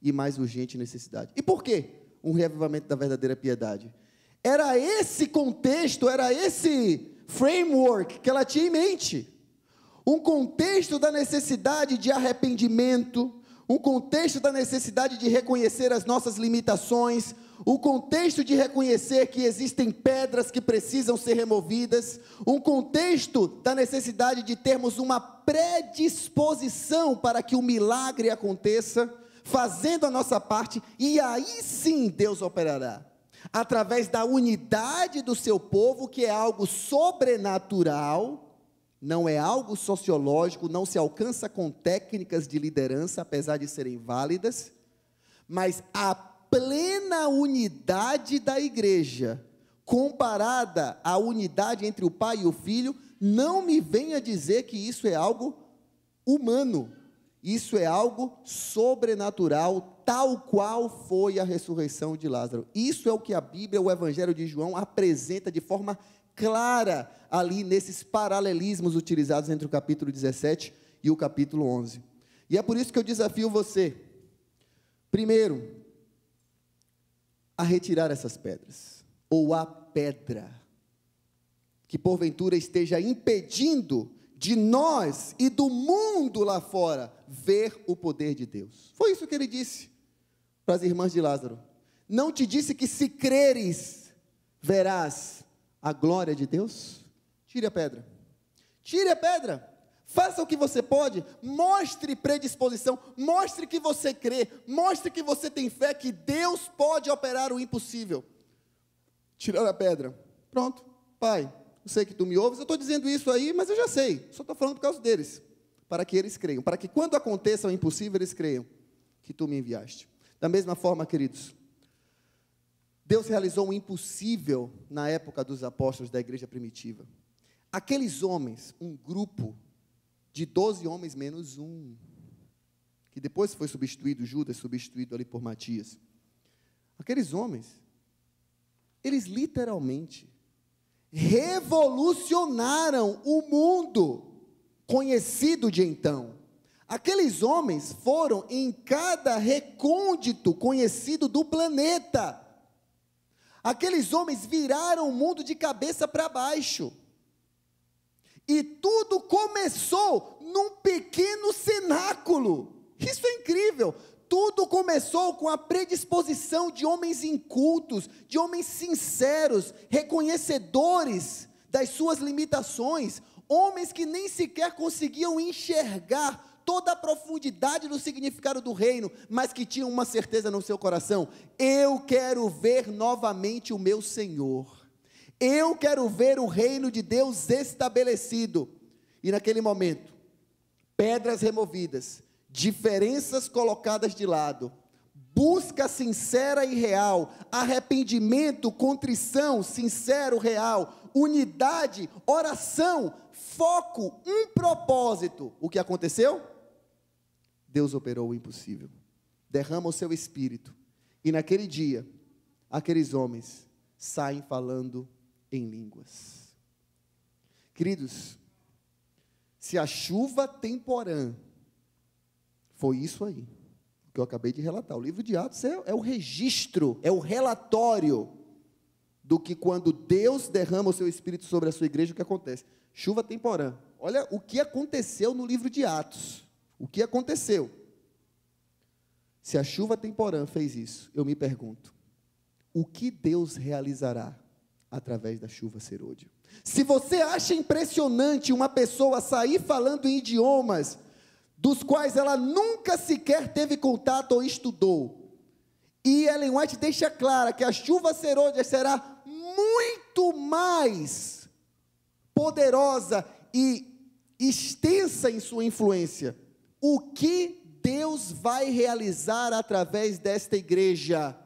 e mais urgente necessidade. E por quê um reavivamento da verdadeira piedade? Era esse contexto, era esse framework que ela tinha em mente. Um contexto da necessidade de arrependimento, um contexto da necessidade de reconhecer as nossas limitações, o contexto de reconhecer que existem pedras que precisam ser removidas, um contexto da necessidade de termos uma predisposição para que o milagre aconteça, fazendo a nossa parte, e aí sim Deus operará. Através da unidade do seu povo, que é algo sobrenatural, não é algo sociológico, não se alcança com técnicas de liderança, apesar de serem válidas, mas a plena unidade da igreja, comparada à unidade entre o Pai e o Filho, não me venha dizer que isso é algo humano, isso é algo sobrenatural, tal qual foi a ressurreição de Lázaro. Isso é o que a Bíblia, o Evangelho de João, apresenta de forma clara ali nesses paralelismos utilizados entre o capítulo 17 e o capítulo 11. E é por isso que eu desafio você. Primeiro, a retirar essas pedras, ou a pedra que porventura esteja impedindo de nós e do mundo lá fora ver o poder de Deus. Foi isso que ele disse para as irmãs de Lázaro. Não te disse que se creres, verás a glória de Deus? Tire a pedra. Tire a pedra. Faça o que você pode, mostre predisposição, mostre que você crê, mostre que você tem fé que Deus pode operar o impossível. Tirando a pedra. Pronto, pai, eu sei que tu me ouves, eu estou dizendo isso aí, mas eu já sei, só estou falando por causa deles. Para que eles creiam, para que quando aconteça o impossível, eles creiam que tu me enviaste. Da mesma forma, queridos, Deus realizou o impossível na época dos apóstolos da igreja primitiva. Aqueles homens, um grupo de 12 homens menos um, que depois foi substituído, Judas substituído ali por Matias. Aqueles homens, eles literalmente revolucionaram o mundo conhecido de então. Aqueles homens foram em cada recôndito conhecido do planeta. Aqueles homens viraram o mundo de cabeça para baixo. E tudo começou num pequeno cenáculo. Isso é incrível. Tudo começou com a predisposição de homens incultos, de homens sinceros, reconhecedores das suas limitações, homens que nem sequer conseguiam enxergar toda a profundidade do significado do reino, mas que tinham uma certeza no seu coração: eu quero ver novamente o meu Senhor. Eu quero ver o reino de Deus estabelecido. E naquele momento, pedras removidas, diferenças colocadas de lado, busca sincera e real, arrependimento, contrição, sincero, real, unidade, oração, foco, um propósito. O que aconteceu? Deus operou o impossível. Derrama o seu espírito. E naquele dia, aqueles homens saem falando em línguas. Queridos, se a chuva temporã foi isso aí que eu acabei de relatar. O livro de Atos é, é o registro, é o relatório do que quando Deus derrama o seu espírito sobre a sua igreja, o que acontece? Chuva temporã. Olha o que aconteceu no livro de Atos. O que aconteceu? Se a chuva temporã fez isso, eu me pergunto: o que Deus realizará através da chuva serôdio. Se você acha impressionante uma pessoa sair falando em idiomas dos quais ela nunca sequer teve contato ou estudou, e Ellen White deixa clara que a chuva serôdia será muito mais poderosa e extensa em sua influência. O que Deus vai realizar através desta igreja?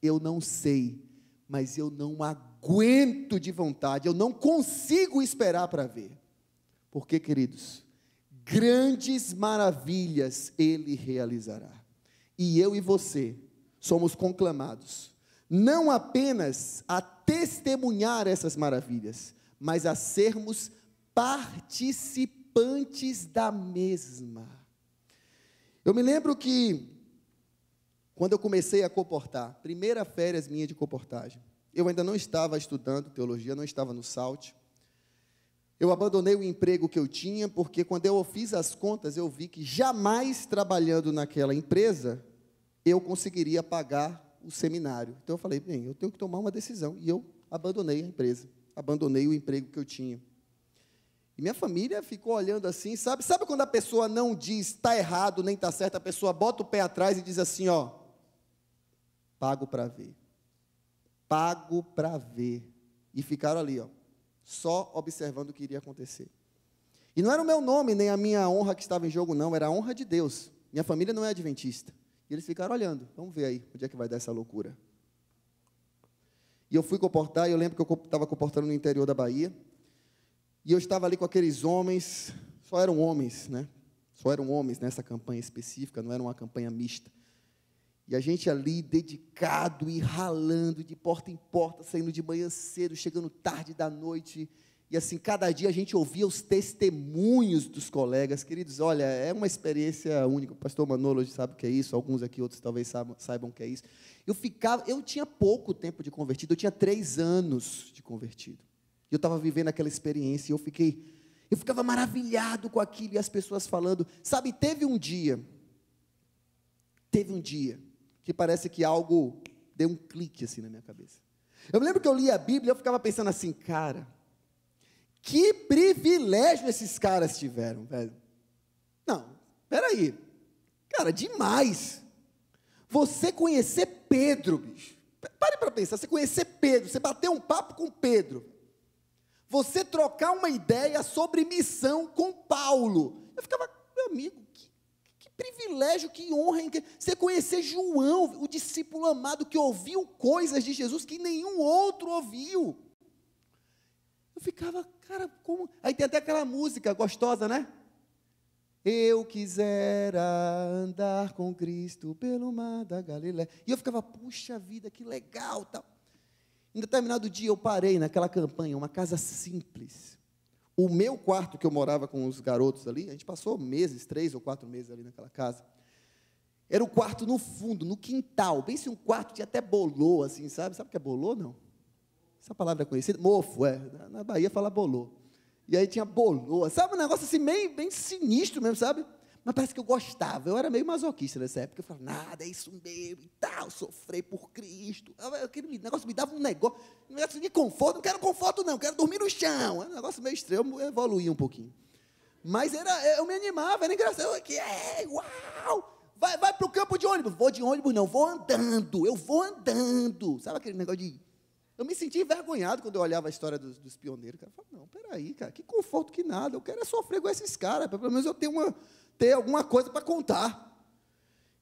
Eu não sei, mas eu não aguento aguento de vontade, eu não consigo esperar para ver. Porque, queridos, grandes maravilhas ele realizará. E eu e você somos conclamados não apenas a testemunhar essas maravilhas, mas a sermos participantes da mesma. Eu me lembro que quando eu comecei a comportar, primeira férias minha de comportagem, eu ainda não estava estudando teologia, não estava no Salte. Eu abandonei o emprego que eu tinha, porque quando eu fiz as contas, eu vi que jamais trabalhando naquela empresa eu conseguiria pagar o seminário. Então eu falei, bem, eu tenho que tomar uma decisão. E eu abandonei a empresa, abandonei o emprego que eu tinha. E minha família ficou olhando assim, sabe? Sabe quando a pessoa não diz está errado nem está certo, a pessoa bota o pé atrás e diz assim, ó, pago para ver pago para ver. E ficaram ali, ó, só observando o que iria acontecer. E não era o meu nome, nem a minha honra que estava em jogo, não, era a honra de Deus. Minha família não é adventista. E eles ficaram olhando, vamos ver aí onde é que vai dar essa loucura. E eu fui comportar, e eu lembro que eu estava comportando no interior da Bahia, e eu estava ali com aqueles homens, só eram homens, né? Só eram homens nessa campanha específica, não era uma campanha mista. E a gente ali dedicado e ralando de porta em porta, saindo de manhã cedo, chegando tarde da noite. E assim, cada dia a gente ouvia os testemunhos dos colegas. Queridos, olha, é uma experiência única. O pastor Manolo sabe o que é isso, alguns aqui, outros talvez saibam, o que é isso. Eu ficava, eu tinha pouco tempo de convertido, eu tinha três anos de convertido. e Eu estava vivendo aquela experiência e eu fiquei, eu ficava maravilhado com aquilo e as pessoas falando. Sabe, teve um dia, teve um dia que parece que algo deu um clique assim na minha cabeça. Eu me lembro que eu li a Bíblia e eu ficava pensando assim, cara, que privilégio esses caras tiveram, velho. Não, peraí. Cara, demais. Você conhecer Pedro, bicho. Pare para pensar, você conhecer Pedro, você bater um papo com Pedro. Você trocar uma ideia sobre missão com Paulo. Eu ficava, meu amigo, privilégio, que honra. em Você conhecer João, o discípulo amado, que ouviu coisas de Jesus que nenhum outro ouviu. Eu ficava, cara, como. Aí tem até aquela música gostosa, né? Eu quisera andar com Cristo pelo mar da Galiléia. E eu ficava, puxa vida, que legal. Tal. Em determinado dia eu parei naquela campanha, uma casa simples o meu quarto que eu morava com os garotos ali, a gente passou meses, três ou quatro meses ali naquela casa. Era o quarto no fundo, no quintal. bem se um quarto tinha até bolô, assim, sabe? Sabe o que é bolô, não? Essa palavra é conhecida? Mofo, é. Na Bahia fala bolô. E aí tinha bolô. Sabe um negócio assim, meio, bem sinistro mesmo, sabe? Mas parece que eu gostava. Eu era meio masoquista nessa época. Eu falava, nada, é isso mesmo e tal, sofrer por Cristo. Eu, aquele negócio me dava um negócio, um negócio de conforto. Não quero conforto, não, quero dormir no chão. É um negócio meio extremo, eu evoluí um pouquinho. Mas era, eu me animava, era engraçado. Eu, é, uau! Vai, vai para o campo de ônibus. Vou de ônibus, não, vou andando, eu vou andando. Sabe aquele negócio de. Eu me senti envergonhado quando eu olhava a história dos, dos pioneiros. Cara, eu falava, não, peraí, cara, que conforto que nada. Eu quero é sofrer com esses caras. Pelo menos eu tenho uma ter alguma coisa para contar.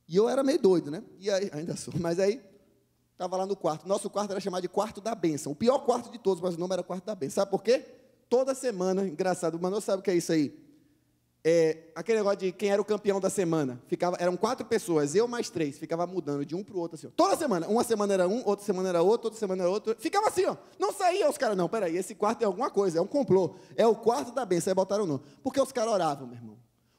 E eu era meio doido, né? E aí, ainda sou, mas aí estava lá no quarto. Nosso quarto era chamado de quarto da benção. O pior quarto de todos, mas o nome era quarto da benção. Sabe por quê? Toda semana, engraçado, o Manu sabe o que é isso aí. É, aquele negócio de quem era o campeão da semana. Ficava, eram quatro pessoas, eu mais três, ficava mudando de um para o outro assim. Ó. Toda semana, uma semana era um, outra semana era outro, outra semana era outro. Ficava assim, ó. Não saía os caras, não, peraí, esse quarto é alguma coisa, é um complô. É o quarto da benção, aí botaram o nome. Porque os caras oravam, meu irmão.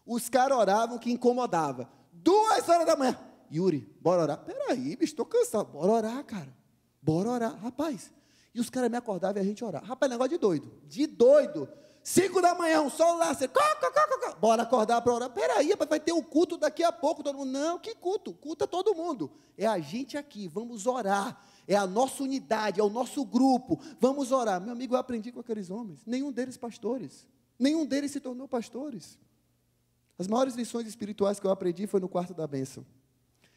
Os caras oravam que incomodava. Duas horas da manhã. Yuri, bora orar. Peraí, bicho, estou cansado. Bora orar, cara. Bora orar. Rapaz, e os caras me acordavam e a gente orava. Rapaz, negócio de doido. De doido. Cinco da manhã, um sol lá, Bora acordar para orar. Peraí, rapaz, vai ter o um culto daqui a pouco. Todo mundo. Não, que culto? Culta é todo mundo. É a gente aqui, vamos orar. É a nossa unidade, é o nosso grupo. Vamos orar. Meu amigo, eu aprendi com aqueles homens. Nenhum deles pastores. Nenhum deles se tornou pastores. As maiores lições espirituais que eu aprendi foi no quarto da bênção.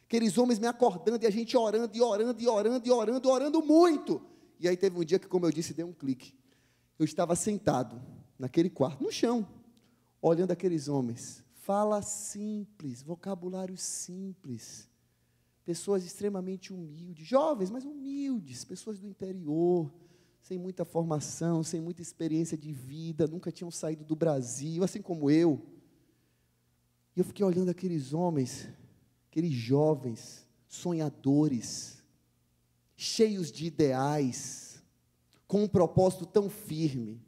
Aqueles homens me acordando e a gente orando e orando e orando e orando, orando muito. E aí teve um dia que, como eu disse, deu um clique. Eu estava sentado naquele quarto, no chão, olhando aqueles homens. Fala simples, vocabulário simples. Pessoas extremamente humildes, jovens, mas humildes, pessoas do interior, sem muita formação, sem muita experiência de vida, nunca tinham saído do Brasil, assim como eu. E eu fiquei olhando aqueles homens, aqueles jovens, sonhadores, cheios de ideais, com um propósito tão firme.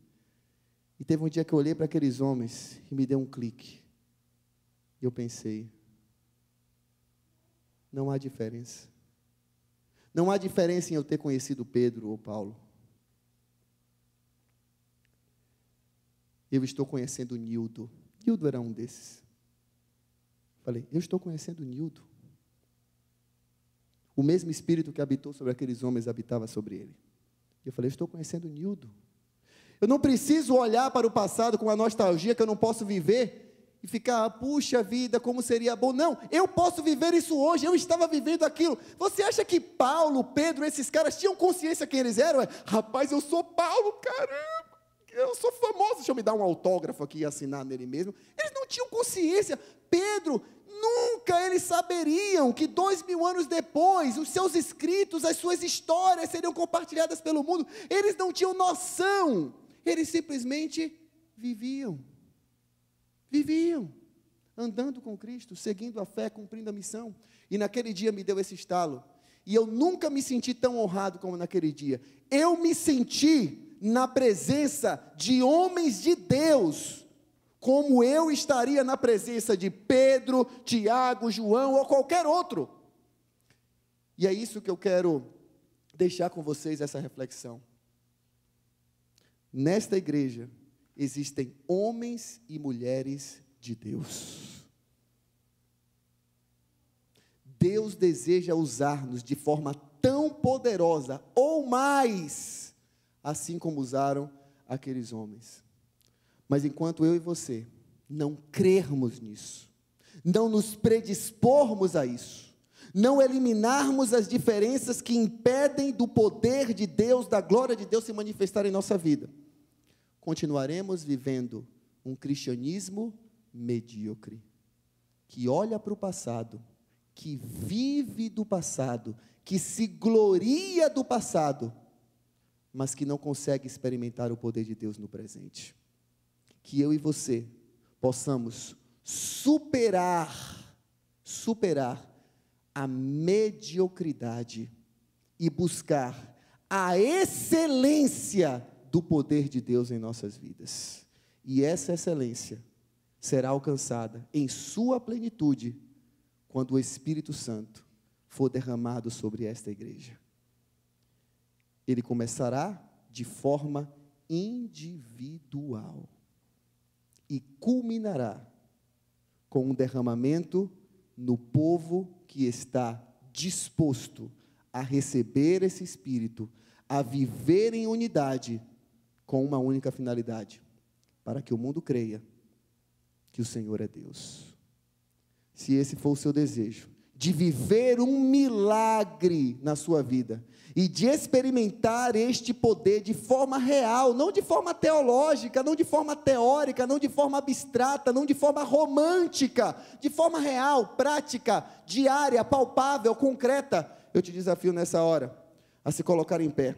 E teve um dia que eu olhei para aqueles homens e me deu um clique. E eu pensei: não há diferença. Não há diferença em eu ter conhecido Pedro ou Paulo. Eu estou conhecendo Nildo. Nildo era um desses. Falei, eu estou conhecendo Nildo. O mesmo espírito que habitou sobre aqueles homens habitava sobre ele. Eu falei, eu estou conhecendo Nildo. Eu não preciso olhar para o passado com uma nostalgia que eu não posso viver e ficar, puxa vida, como seria bom. Não, eu posso viver isso hoje, eu estava vivendo aquilo. Você acha que Paulo, Pedro, esses caras tinham consciência quem eles eram? É, Rapaz, eu sou Paulo, caramba! eu sou famoso, deixa eu me dar um autógrafo aqui e assinar nele mesmo. Eles não tinham consciência. Pedro, nunca eles saberiam que dois mil anos depois, os seus escritos, as suas histórias seriam compartilhadas pelo mundo. Eles não tinham noção. Eles simplesmente viviam. Viviam. Andando com Cristo, seguindo a fé, cumprindo a missão. E naquele dia me deu esse estalo. E eu nunca me senti tão honrado como naquele dia. Eu me senti na presença de homens de Deus, como eu estaria na presença de Pedro, Tiago, João ou qualquer outro. E é isso que eu quero deixar com vocês essa reflexão. Nesta igreja existem homens e mulheres de Deus. Deus deseja usar-nos de forma tão poderosa ou mais assim como usaram aqueles homens. Mas enquanto eu e você não crermos nisso, não nos predispormos a isso, não eliminarmos as diferenças que impedem do poder de Deus, da glória de Deus se manifestar em nossa vida, continuaremos vivendo um cristianismo medíocre, que olha para o passado, que vive do passado, que se gloria do passado, mas que não consegue experimentar o poder de Deus no presente. Que eu e você possamos superar, superar a mediocridade e buscar a excelência do poder de Deus em nossas vidas. E essa excelência será alcançada em sua plenitude quando o Espírito Santo for derramado sobre esta igreja. Ele começará de forma individual e culminará com um derramamento no povo que está disposto a receber esse Espírito, a viver em unidade com uma única finalidade: para que o mundo creia que o Senhor é Deus. Se esse for o seu desejo, de viver um milagre na sua vida e de experimentar este poder de forma real, não de forma teológica, não de forma teórica, não de forma abstrata, não de forma romântica, de forma real, prática, diária, palpável, concreta. Eu te desafio nessa hora a se colocar em pé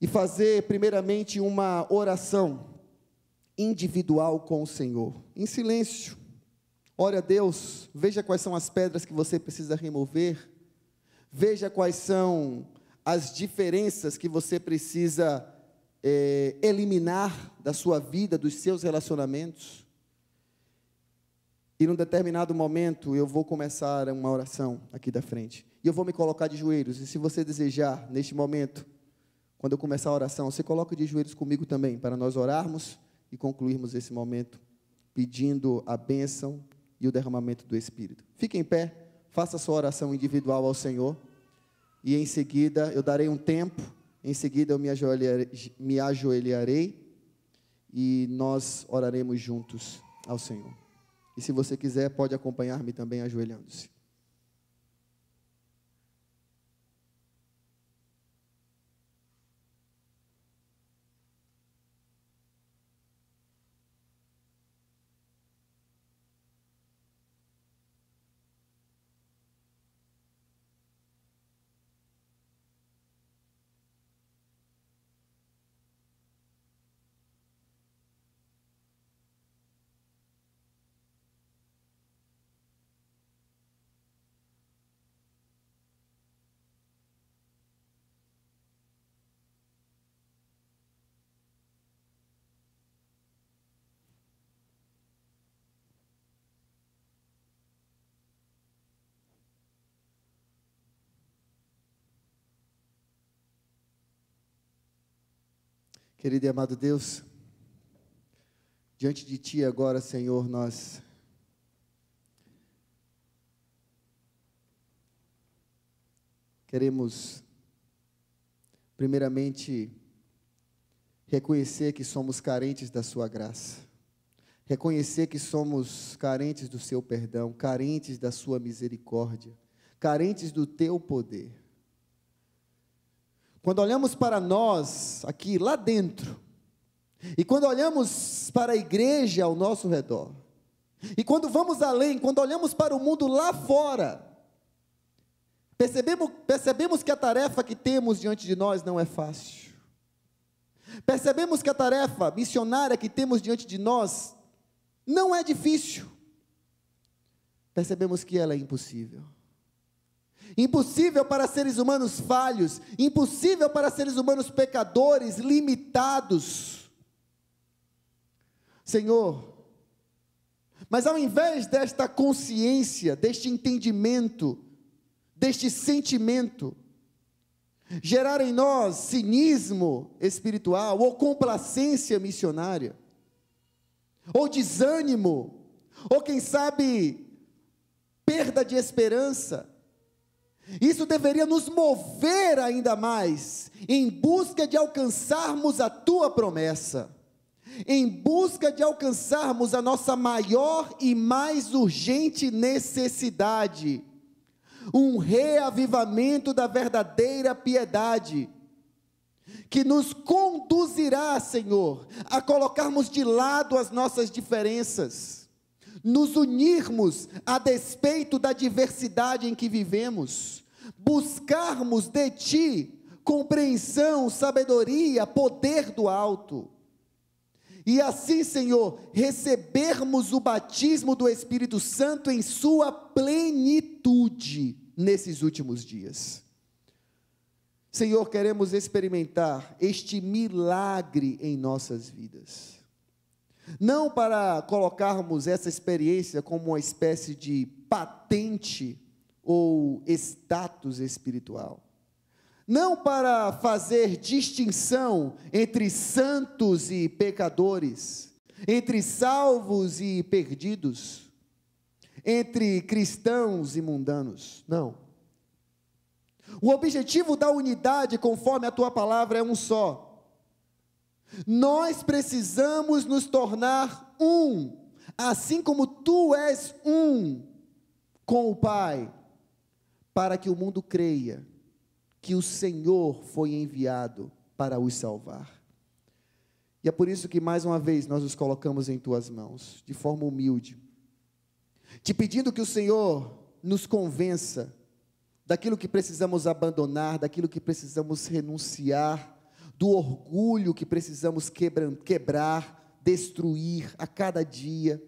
e fazer, primeiramente, uma oração individual com o Senhor, em silêncio Ore a Deus, veja quais são as pedras que você precisa remover, veja quais são as diferenças que você precisa é, eliminar da sua vida, dos seus relacionamentos. E num determinado momento eu vou começar uma oração aqui da frente. E eu vou me colocar de joelhos. E se você desejar, neste momento, quando eu começar a oração, você coloque de joelhos comigo também, para nós orarmos e concluirmos esse momento pedindo a bênção e o derramamento do Espírito. Fique em pé, faça sua oração individual ao Senhor e em seguida eu darei um tempo, em seguida eu me ajoelharei, me ajoelharei e nós oraremos juntos ao Senhor. E se você quiser, pode acompanhar-me também ajoelhando-se. Querido e amado Deus, diante de Ti agora, Senhor, nós queremos, primeiramente, reconhecer que somos carentes da Sua graça, reconhecer que somos carentes do Seu perdão, carentes da Sua misericórdia, carentes do Teu poder. Quando olhamos para nós aqui lá dentro, e quando olhamos para a igreja ao nosso redor, e quando vamos além, quando olhamos para o mundo lá fora, percebemos, percebemos que a tarefa que temos diante de nós não é fácil. Percebemos que a tarefa missionária que temos diante de nós não é difícil. Percebemos que ela é impossível. Impossível para seres humanos falhos, impossível para seres humanos pecadores, limitados. Senhor, mas ao invés desta consciência, deste entendimento, deste sentimento, gerar em nós cinismo espiritual, ou complacência missionária, ou desânimo, ou quem sabe perda de esperança, isso deveria nos mover ainda mais em busca de alcançarmos a tua promessa, em busca de alcançarmos a nossa maior e mais urgente necessidade um reavivamento da verdadeira piedade. Que nos conduzirá, Senhor, a colocarmos de lado as nossas diferenças nos unirmos a despeito da diversidade em que vivemos, buscarmos de Ti compreensão, sabedoria, poder do alto. E assim, Senhor, recebermos o batismo do Espírito Santo em sua plenitude nesses últimos dias. Senhor, queremos experimentar este milagre em nossas vidas. Não para colocarmos essa experiência como uma espécie de patente ou status espiritual. Não para fazer distinção entre santos e pecadores, entre salvos e perdidos, entre cristãos e mundanos. Não. O objetivo da unidade, conforme a tua palavra, é um só nós precisamos nos tornar um, assim como tu és um com o Pai, para que o mundo creia que o Senhor foi enviado para os salvar. E é por isso que mais uma vez nós nos colocamos em tuas mãos, de forma humilde, te pedindo que o Senhor nos convença daquilo que precisamos abandonar, daquilo que precisamos renunciar do orgulho que precisamos quebrar, destruir a cada dia,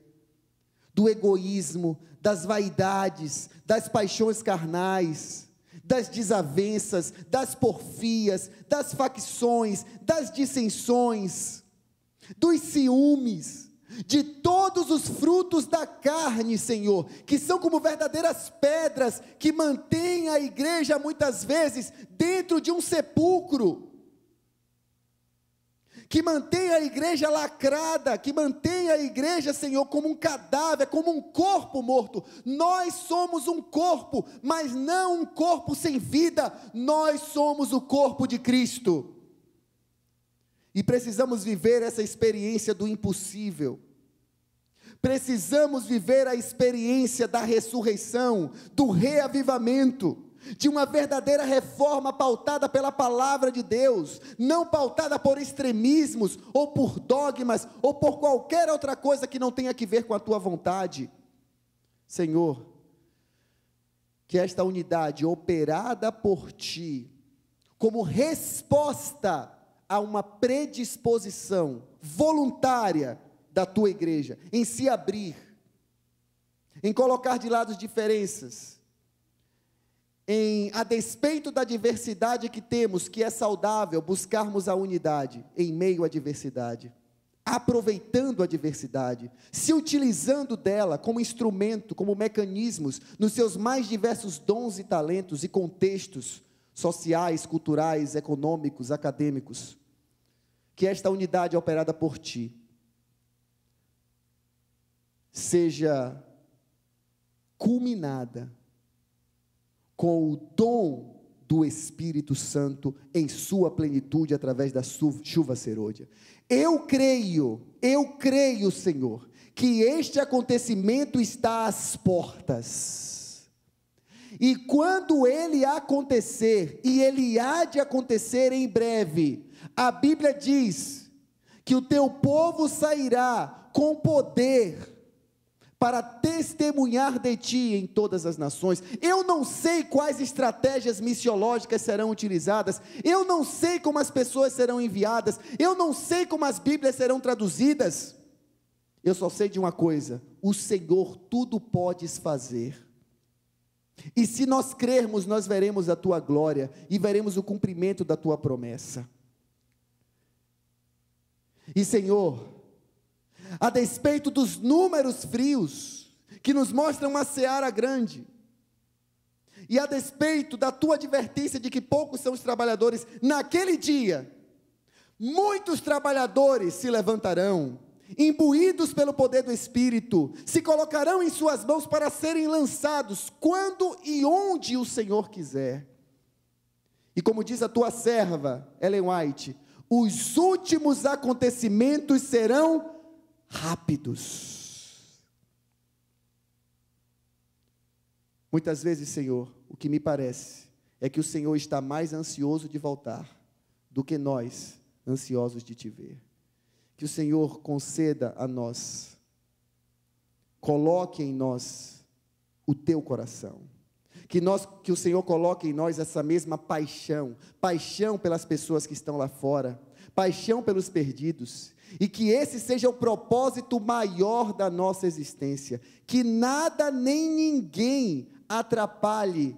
do egoísmo, das vaidades, das paixões carnais, das desavenças, das porfias, das facções, das dissensões, dos ciúmes, de todos os frutos da carne, Senhor, que são como verdadeiras pedras que mantêm a igreja muitas vezes dentro de um sepulcro que mantenha a igreja lacrada, que mantenha a igreja, Senhor, como um cadáver, como um corpo morto. Nós somos um corpo, mas não um corpo sem vida. Nós somos o corpo de Cristo. E precisamos viver essa experiência do impossível. Precisamos viver a experiência da ressurreição, do reavivamento de uma verdadeira reforma pautada pela palavra de Deus, não pautada por extremismos ou por dogmas ou por qualquer outra coisa que não tenha que ver com a tua vontade. Senhor, que esta unidade operada por ti, como resposta a uma predisposição voluntária da tua igreja em se abrir, em colocar de lado as diferenças, em, a despeito da diversidade que temos, que é saudável buscarmos a unidade em meio à diversidade, aproveitando a diversidade, se utilizando dela como instrumento, como mecanismos, nos seus mais diversos dons e talentos e contextos sociais, culturais, econômicos, acadêmicos. Que esta unidade é operada por ti seja culminada com o dom do Espírito Santo em sua plenitude através da chuva serôdia. Eu creio, eu creio, Senhor, que este acontecimento está às portas. E quando ele acontecer, e ele há de acontecer em breve, a Bíblia diz que o teu povo sairá com poder para testemunhar de ti em todas as nações. Eu não sei quais estratégias missiológicas serão utilizadas, eu não sei como as pessoas serão enviadas, eu não sei como as Bíblias serão traduzidas. Eu só sei de uma coisa: o Senhor tudo podes fazer. E se nós crermos, nós veremos a tua glória e veremos o cumprimento da tua promessa. E Senhor, a despeito dos números frios que nos mostram uma seara grande, e a despeito da tua advertência de que poucos são os trabalhadores, naquele dia, muitos trabalhadores se levantarão, imbuídos pelo poder do Espírito, se colocarão em suas mãos para serem lançados quando e onde o Senhor quiser. E como diz a tua serva, Ellen White, os últimos acontecimentos serão rápidos. Muitas vezes, Senhor, o que me parece é que o Senhor está mais ansioso de voltar do que nós ansiosos de te ver. Que o Senhor conceda a nós, coloque em nós o teu coração. Que, nós, que o Senhor coloque em nós essa mesma paixão, paixão pelas pessoas que estão lá fora, paixão pelos perdidos, e que esse seja o propósito maior da nossa existência. Que nada nem ninguém atrapalhe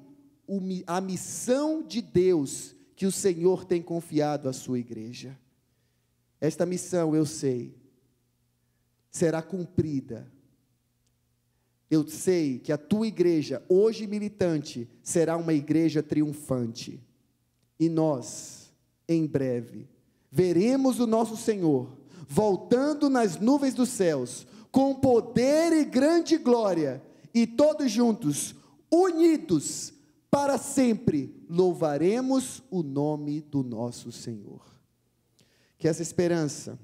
a missão de Deus que o Senhor tem confiado à sua igreja. Esta missão, eu sei, será cumprida. Eu sei que a tua igreja, hoje militante, será uma igreja triunfante. E nós, em breve, veremos o nosso Senhor voltando nas nuvens dos céus, com poder e grande glória, e todos juntos, unidos, para sempre, louvaremos o nome do nosso Senhor. Que essa esperança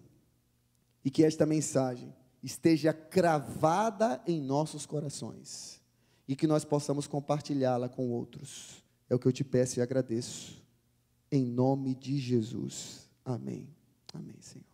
e que esta mensagem esteja cravada em nossos corações e que nós possamos compartilhá-la com outros. É o que eu te peço e agradeço. Em nome de Jesus. Amém. Amém, Senhor.